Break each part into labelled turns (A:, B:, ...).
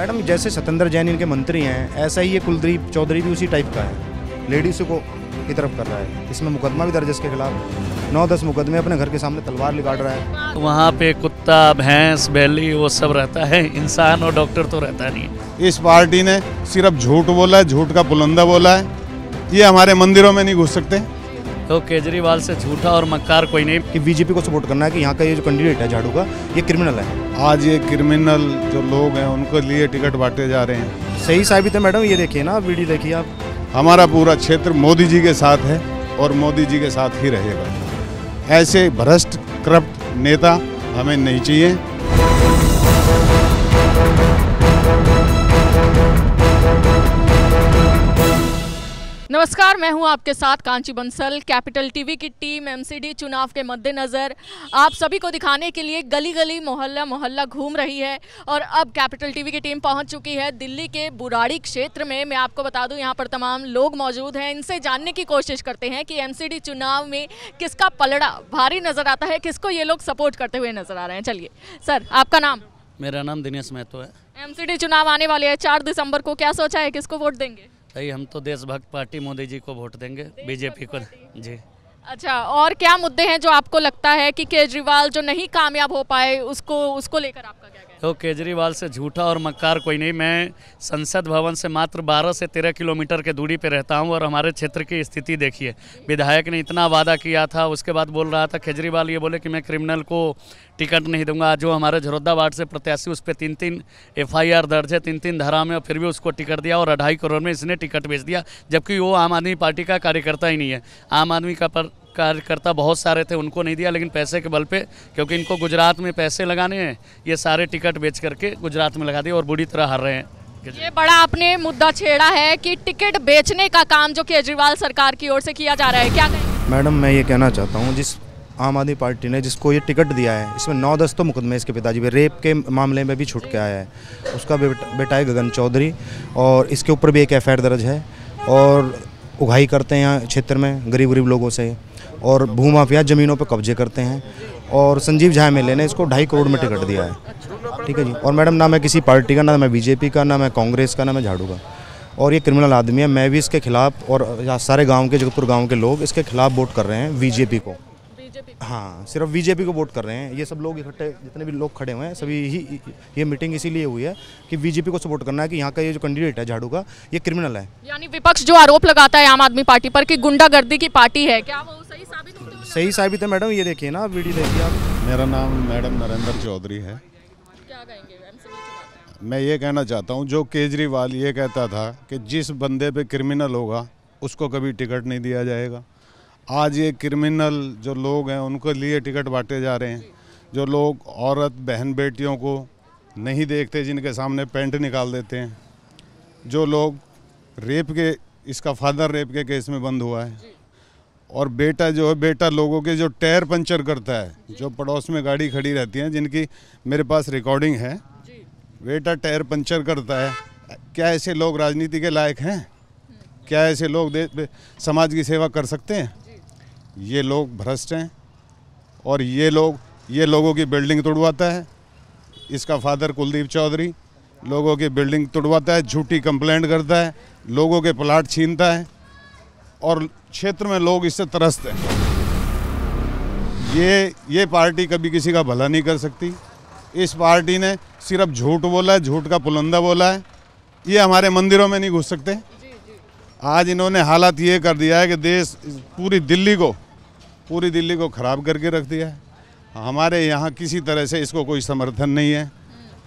A: madam जैसे सतेंद्र जैन इनके मंत्री हैं ऐसा ही ये कुलदीप चौधरी भी उसी टाइप का है लेडीज़ को की तरफ कर रहा है इसमें मुकदमा भी दर्ज इसके खिलाफ नौ दस मुकदमे अपने घर के सामने तलवार
B: लिगाड़ रहा है तो वहाँ पे कुत्ता भैंस बैली वो सब रहता है इंसान और डॉक्टर तो रहता नहीं
C: इस पार्टी ने सिर्फ झूठ बोला है झूठ का बुलंदा बोला है ये हमारे मंदिरों में नहीं घुस सकते
B: तो केजरीवाल से झूठा और मक्कार कोई नहीं कि बीजेपी को सपोर्ट
A: करना है कि यहाँ का ये जो कैंडिडेट है झाड़ू का ये क्रिमिनल है
C: आज ये क्रिमिनल जो लोग हैं उनको लिए टिकट बांटे जा रहे हैं सही साबित है मैडम ये देखिए ना वीडियो देखिए आप हमारा पूरा क्षेत्र मोदी जी के साथ है और मोदी जी के साथ ही रहेगा ऐसे भ्रष्ट करप्ट नेता हमें नहीं चाहिए
D: नमस्कार मैं हूं आपके साथ कांची बंसल कैपिटल टीवी की टीम एमसीडी चुनाव के मद्देनज़र आप सभी को दिखाने के लिए गली गली मोहल्ला मोहल्ला घूम रही है और अब कैपिटल टीवी की टीम पहुंच चुकी है दिल्ली के बुराड़ी क्षेत्र में मैं आपको बता दूं यहां पर तमाम लोग मौजूद हैं इनसे जानने की कोशिश करते हैं कि एम चुनाव में किसका पलड़ा भारी नज़र आता है किसको ये लोग सपोर्ट करते हुए नज़र आ रहे हैं चलिए सर आपका नाम
B: मेरा नाम दिनेश महतो है
D: एम चुनाव आने वाले हैं चार दिसंबर को क्या सोचा है किसको वोट देंगे
B: सही हम तो देशभक्त पार्टी मोदी जी को वोट देंगे बीजेपी को जी
D: अच्छा और क्या मुद्दे हैं जो आपको लगता है कि केजरीवाल जो नहीं कामयाब हो पाए उसको उसको लेकर आपका
B: क्या तो केजरीवाल से झूठा और मक्कार कोई नहीं मैं संसद भवन से मात्र 12 से 13 किलोमीटर के दूरी पर रहता हूं और हमारे क्षेत्र की स्थिति देखिए विधायक ने इतना वादा किया था उसके बाद बोल रहा था केजरीवाल ये बोले कि मैं क्रिमिनल को टिकट नहीं दूंगा जो हमारे झरोदा वार्ड से प्रत्याशी उस पर तीन तीन एफ दर्ज है तीन तीन धारा में फिर भी उसको टिकट दिया और अढ़ाई करोड़ में इसने टिकट बेच दिया जबकि वो आम आदमी पार्टी का कार्यकर्ता ही नहीं है आम आदमी का पर कार्यकर्ता बहुत सारे थे उनको नहीं दिया लेकिन पैसे के बल पे क्योंकि इनको गुजरात में पैसे लगाने हैं ये सारे टिकट बेच करके गुजरात में लगा दिए और बुरी तरह हार रहे हैं
D: ये बड़ा आपने मुद्दा छेड़ा है कि टिकट बेचने का काम जो केजरीवाल सरकार की ओर से किया जा रहा है क्या
A: मैडम मैं ये कहना चाहता हूँ जिस आम आदमी पार्टी ने जिसको ये टिकट दिया है इसमें नौ दस तो मुकदमे इसके पिताजी पे रेप के मामले में भी छूट के आया है उसका बेटा है गगन चौधरी और इसके ऊपर भी एक एफ दर्ज है और उगाही करते हैं यहाँ क्षेत्र में गरीब गरीब लोगों से और भूमाफिया ज़मीनों पर कब्जे करते हैं और संजीव झा मेले ने इसको ढाई करोड़ में टिकट दिया है ठीक है जी और मैडम ना मैं किसी पार्टी का ना मैं बीजेपी का ना मैं कांग्रेस का ना मैं झाड़ू का और ये क्रिमिनल आदमी है मैं भी इसके खिलाफ और सारे गांव के जगतपुर गांव के लोग इसके खिलाफ वोट कर रहे हैं बीजेपी को हाँ सिर्फ बीजेपी को वोट कर रहे हैं ये सब लोग इकट्ठे जितने भी लोग खड़े हुए हैं सभी ही ये मीटिंग इसीलिए हुई है कि बीजेपी को सपोर्ट करना है कि यहाँ का ये जो कैंडिडेट है झाड़ू का ये क्रिमिनल है
D: यानी विपक्ष जो आरोप लगाता है आम आदमी पार्टी पर कि गुंडागर्दी की पार्टी है क्या वो सही
A: साबित सही साबित है मैडम ये देखिए ना वीडियो देखिए
C: आप मेरा नाम मैडम नरेंद्र चौधरी है मैं ये कहना चाहता हूँ जो केजरीवाल ये कहता था कि जिस बंदे पे क्रिमिनल होगा उसको कभी टिकट नहीं दिया जाएगा आज ये क्रिमिनल जो लोग हैं उनके लिए टिकट बांटे जा रहे हैं जो लोग औरत बहन बेटियों को नहीं देखते जिनके सामने पेंट निकाल देते हैं जो लोग रेप के इसका फादर रेप के केस में बंद हुआ है और बेटा जो है बेटा लोगों के जो टायर पंचर करता है जो पड़ोस में गाड़ी खड़ी रहती है जिनकी मेरे पास रिकॉर्डिंग है बेटा टायर पंचर करता है क्या ऐसे लोग राजनीति के लायक हैं क्या ऐसे लोग समाज की सेवा कर सकते हैं ये लोग भ्रष्ट हैं और ये लोग ये लोगों की बिल्डिंग तोड़वाता है इसका फादर कुलदीप चौधरी लोगों की बिल्डिंग तोड़वाता है झूठी कंप्लेंट करता है लोगों के प्लाट छीनता है और क्षेत्र में लोग इससे त्रस्त हैं ये ये पार्टी कभी किसी का भला नहीं कर सकती इस पार्टी ने सिर्फ झूठ बोला है झूठ का पुलंदा बोला है ये हमारे मंदिरों में नहीं घुस सकते आज इन्होंने हालात ये कर दिया है कि देश पूरी दिल्ली को पूरी दिल्ली को ख़राब करके रख दिया है हमारे यहाँ किसी तरह से इसको कोई समर्थन नहीं है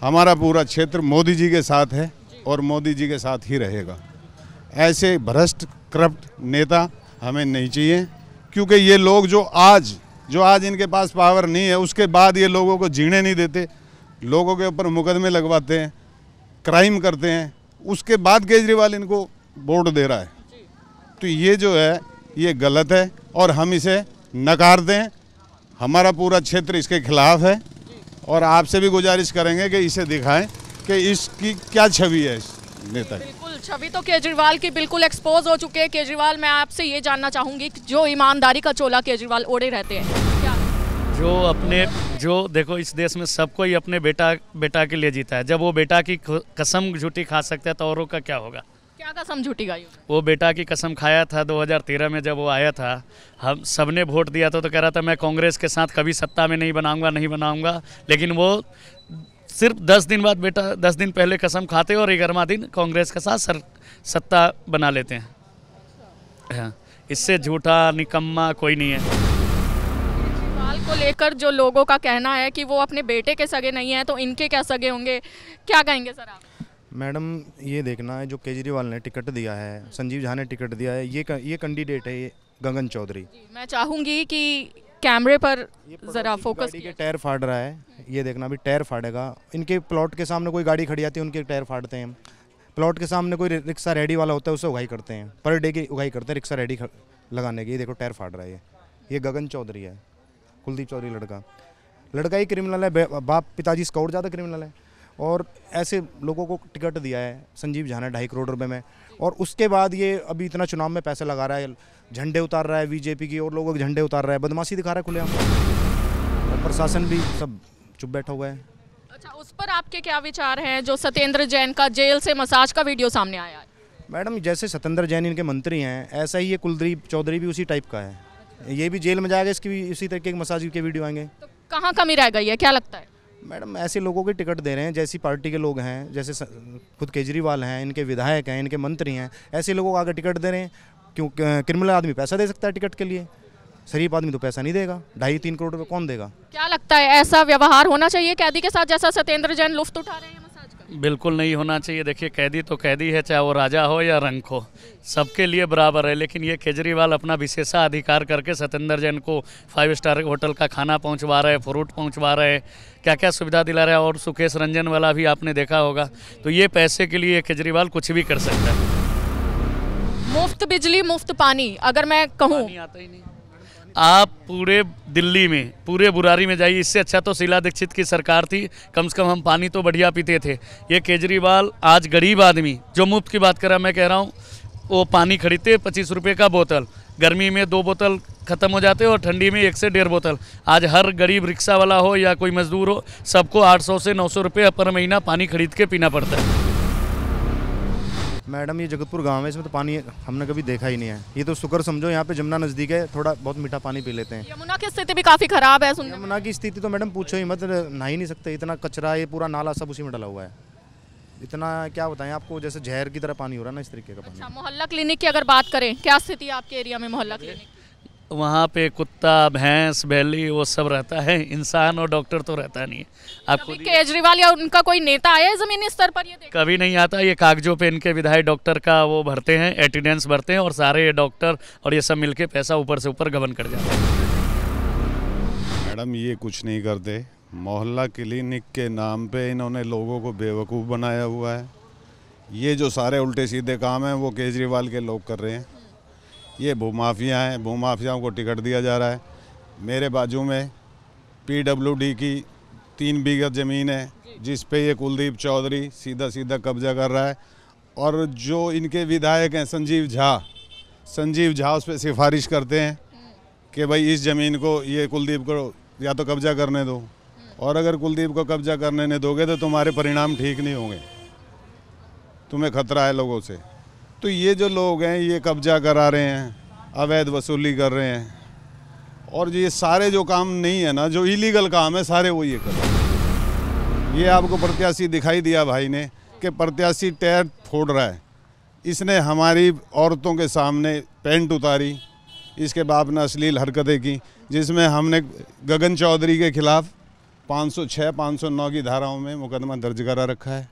C: हमारा पूरा क्षेत्र मोदी जी के साथ है और मोदी जी के साथ ही रहेगा ऐसे भ्रष्ट करप्ट नेता हमें नहीं चाहिए क्योंकि ये लोग जो आज जो आज इनके पास पावर नहीं है उसके बाद ये लोगों को जीने नहीं देते लोगों के ऊपर मुकदमे लगवाते हैं क्राइम करते हैं उसके बाद केजरीवाल इनको वोट दे रहा है तो ये जो है ये गलत है और हम इसे नकार दें हमारा पूरा क्षेत्र इसके खिलाफ है और आपसे भी गुजारिश करेंगे कि इसे दिखाएं कि इसकी क्या छवि है इस नेता की
D: बिल्कुल छवि तो केजरीवाल की बिल्कुल एक्सपोज हो चुके हैं केजरीवाल मैं आपसे ये जानना चाहूंगी कि जो ईमानदारी का चोला केजरीवाल ओढ़े रहते हैं
B: जो अपने जो देखो इस देश में सबको ही अपने बेटा बेटा के लिए जीता है जब वो बेटा की कसम झूठी खा सकता है तो औरों का क्या होगा
D: क्या कसम झूठी गाई
B: वो बेटा की कसम खाया था 2013 में जब वो आया था हम सबने वोट दिया था तो कह रहा था मैं कांग्रेस के साथ कभी सत्ता में नहीं बनाऊंगा नहीं बनाऊंगा लेकिन वो सिर्फ दस दिन बाद बेटा दस दिन पहले कसम खाते और ग्यारहवा दिन कांग्रेस के साथ सर सत्ता बना लेते हैं हाँ इससे झूठा निकम्मा कोई नहीं है
D: को लेकर जो लोगों का कहना है कि वो अपने बेटे के सगे नहीं हैं तो इनके क्या सगे होंगे क्या कहेंगे सर आप
A: मैडम ये देखना है जो केजरीवाल ने टिकट दिया है संजीव झा ने टिकट दिया है ये ये कैंडिडेट है ये गगन चौधरी
D: मैं चाहूँगी कि कैमरे पर ज़रा फोकस के
A: टायर फाड़ रहा है ये देखना अभी टायर फाड़ेगा इनके प्लॉट के सामने कोई गाड़ी खड़ी आती है उनके टायर फाड़ते हैं प्लॉट के सामने कोई रिक्शा रेडी वाला होता है उसे उगाई करते हैं पर डे की उगाई करते हैं रिक्शा रेडी लगाने की ये देखो टायर फाड़ रहा है ये ये गगन चौधरी है कुलदीप चौधरी लड़का लड़का ही क्रिमिनल है बाप पिताजी स्काउट ज़्यादा क्रिमिनल है और ऐसे लोगों को टिकट दिया है संजीव झाना ढाई करोड़ रुपए में और उसके बाद ये अभी इतना चुनाव में पैसा लगा रहा है झंडे उतार रहा है बीजेपी की और लोगों के झंडे उतार रहा है बदमाशी दिखा रहा है खुलेआम और प्रशासन भी सब चुप बैठा हुआ है
D: अच्छा उस पर आपके क्या विचार हैं जो सत्येंद्र जैन का जेल से मसाज का वीडियो सामने आया है
A: मैडम जैसे सत्येंद्र जैन इनके मंत्री हैं ऐसा ही ये कुलदीप चौधरी भी उसी टाइप का है ये भी जेल में जाएगा इसकी भी इसी तरीके के मसाज के वीडियो आएंगे तो
D: कहाँ कमी रह गई है क्या लगता है
A: मैडम ऐसे लोगों के टिकट दे रहे हैं जैसी पार्टी के लोग हैं जैसे खुद केजरीवाल हैं इनके विधायक हैं इनके मंत्री हैं ऐसे लोगों को आगे टिकट दे रहे हैं क्यों क्रिमिनल आदमी पैसा दे सकता है टिकट के लिए शरीफ आदमी तो पैसा नहीं देगा ढाई तीन करोड़ रुपये कौन देगा
D: क्या लगता है ऐसा व्यवहार होना चाहिए कैदी के साथ जैसा सत्येंद्र जैन लुफ्त उठा रहे हैं
B: बिल्कुल नहीं होना चाहिए देखिए कैदी तो कैदी है चाहे वो राजा हो या रंक हो सबके लिए बराबर है लेकिन ये केजरीवाल अपना विशेषा अधिकार करके सत्येंद्र जैन को फाइव स्टार होटल का खाना पहुंचवा रहे हैं फ्रूट पहुंचवा रहे हैं क्या क्या सुविधा दिला रहे हैं और सुकेश रंजन वाला भी आपने देखा होगा तो ये पैसे के लिए केजरीवाल कुछ भी कर सकता है
D: मुफ्त बिजली मुफ्त पानी अगर मैं कहूँ आता ही नहीं
B: आप पूरे दिल्ली में पूरे बुरारी में जाइए इससे अच्छा तो शीला दीक्षित की सरकार थी कम से कम हम पानी तो बढ़िया पीते थे ये केजरीवाल आज गरीब आदमी जो मुफ्त की बात करा मैं कह रहा हूँ वो पानी खरीदते पच्चीस रुपये का बोतल गर्मी में दो बोतल ख़त्म हो जाते और ठंडी में एक से डेढ़ बोतल आज हर गरीब रिक्शा वाला हो या कोई मज़दूर हो सबको 800 से 900 रुपये पर महीना पानी खरीद के पीना पड़ता है
A: मैडम ये जगतपुर गांव है इसमें तो पानी हमने कभी देखा ही नहीं है ये तो शुक्र समझो यहाँ पे जमुना नजदीक है थोड़ा बहुत मीठा पानी पी लेते हैं यमुना
D: की स्थिति भी काफी खराब है सुनने यमुना की
A: स्थिति तो मैडम पूछो ही मत नहा ही नहीं सकते इतना कचरा ये पूरा नाला सब उसी में डला हुआ है इतना
B: क्या बताएं आपको जैसे जहर की तरह पानी हो रहा है ना इस तरीके का अच्छा, पानी
D: मोहल्ला क्लिनिक की अगर बात करें क्या स्थिति आपके एरिया में मोहल्ला क्लिनिक
B: वहाँ पे कुत्ता भैंस बैली वो सब रहता है इंसान और डॉक्टर तो रहता नहीं है आपको
D: केजरीवाल या उनका कोई नेता आया जमीनी स्तर पर ये
B: कभी नहीं आता ये कागजों पे इनके विधायक डॉक्टर का वो भरते हैं अटेंडेंस भरते हैं और सारे डॉक्टर और ये सब मिलके पैसा ऊपर से ऊपर गबन कर जाते हैं
C: मैडम ये कुछ नहीं करते मोहल्ला क्लिनिक के नाम पर इन्होंने लोगों को बेवकूफ़ बनाया हुआ है ये जो सारे उल्टे सीधे काम हैं वो केजरीवाल के लोग कर रहे हैं ये भूमाफिया हैं भूमाफियाओं को टिकट दिया जा रहा है मेरे बाजू में पीडब्ल्यूडी की तीन बीघा ज़मीन है जिस पे ये कुलदीप चौधरी सीधा सीधा कब्जा कर रहा है और जो इनके विधायक हैं संजीव झा संजीव झा उस पर सिफारिश करते हैं कि भाई इस ज़मीन को ये कुलदीप को या तो कब्जा करने दो और अगर कुलदीप को कब्जा करने दोगे तो तुम्हारे परिणाम ठीक नहीं होंगे तुम्हें खतरा है लोगों से तो ये जो लोग हैं ये कब्जा करा रहे हैं अवैध वसूली कर रहे हैं और ये सारे जो काम नहीं है ना जो इलीगल काम है सारे वो ये कर रहे हैं ये आपको प्रत्याशी दिखाई दिया भाई ने कि प्रत्याशी टैर फोड़ रहा है इसने हमारी औरतों के सामने पेंट उतारी इसके बाप ने अश्लील हरकतें की जिसमें हमने गगन चौधरी के खिलाफ 506, 509 की धाराओं में मुकदमा दर्ज करा रखा है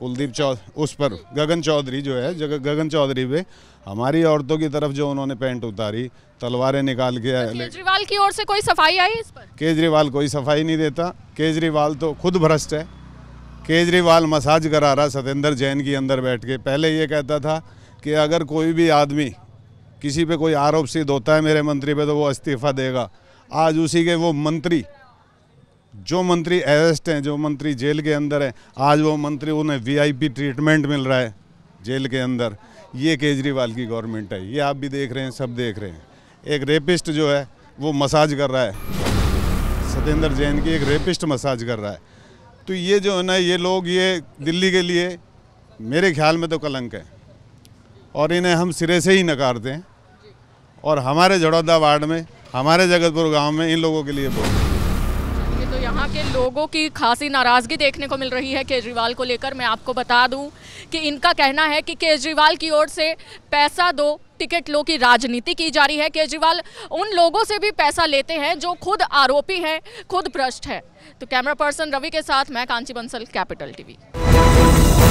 C: कुलदीप चौधरी उस पर गगन चौधरी जो है जगह गगन चौधरी पे हमारी औरतों की तरफ जो उन्होंने पेंट उतारी तलवारें निकाल के तो
D: केजरीवाल की ओर से कोई सफाई आई इस पर
C: केजरीवाल कोई सफाई नहीं देता केजरीवाल तो खुद भ्रष्ट है केजरीवाल मसाज करा रहा सत्येंद्र जैन की अंदर बैठ के पहले ये कहता था कि अगर कोई भी आदमी किसी पे कोई आरोप सिद्ध होता है मेरे मंत्री पे तो वो इस्तीफा देगा आज उसी के वो मंत्री जो मंत्री अरेस्ट हैं जो मंत्री जेल के अंदर हैं आज वो मंत्री उन्हें वीआईपी ट्रीटमेंट मिल रहा है जेल के अंदर ये केजरीवाल की गवर्नमेंट है ये आप भी देख रहे हैं सब देख रहे हैं एक रेपिस्ट जो है वो मसाज कर रहा है सत्येंद्र जैन की एक रेपिस्ट मसाज कर रहा है तो ये जो है ना ये लोग ये दिल्ली के लिए मेरे ख्याल में तो कलंक है और इन्हें हम सिरे से ही नकारते हैं और हमारे जड़ौदा वार्ड में हमारे जगतपुर गांव में इन लोगों के लिए बहुत
D: के लोगों की खासी नाराज़गी देखने को मिल रही है केजरीवाल को लेकर मैं आपको बता दूं कि इनका कहना है कि केजरीवाल की ओर से पैसा दो टिकट लो की राजनीति की जा रही है केजरीवाल उन लोगों से भी पैसा लेते हैं जो खुद आरोपी हैं खुद भ्रष्ट है तो कैमरा पर्सन रवि के साथ मैं कांची बंसल कैपिटल टीवी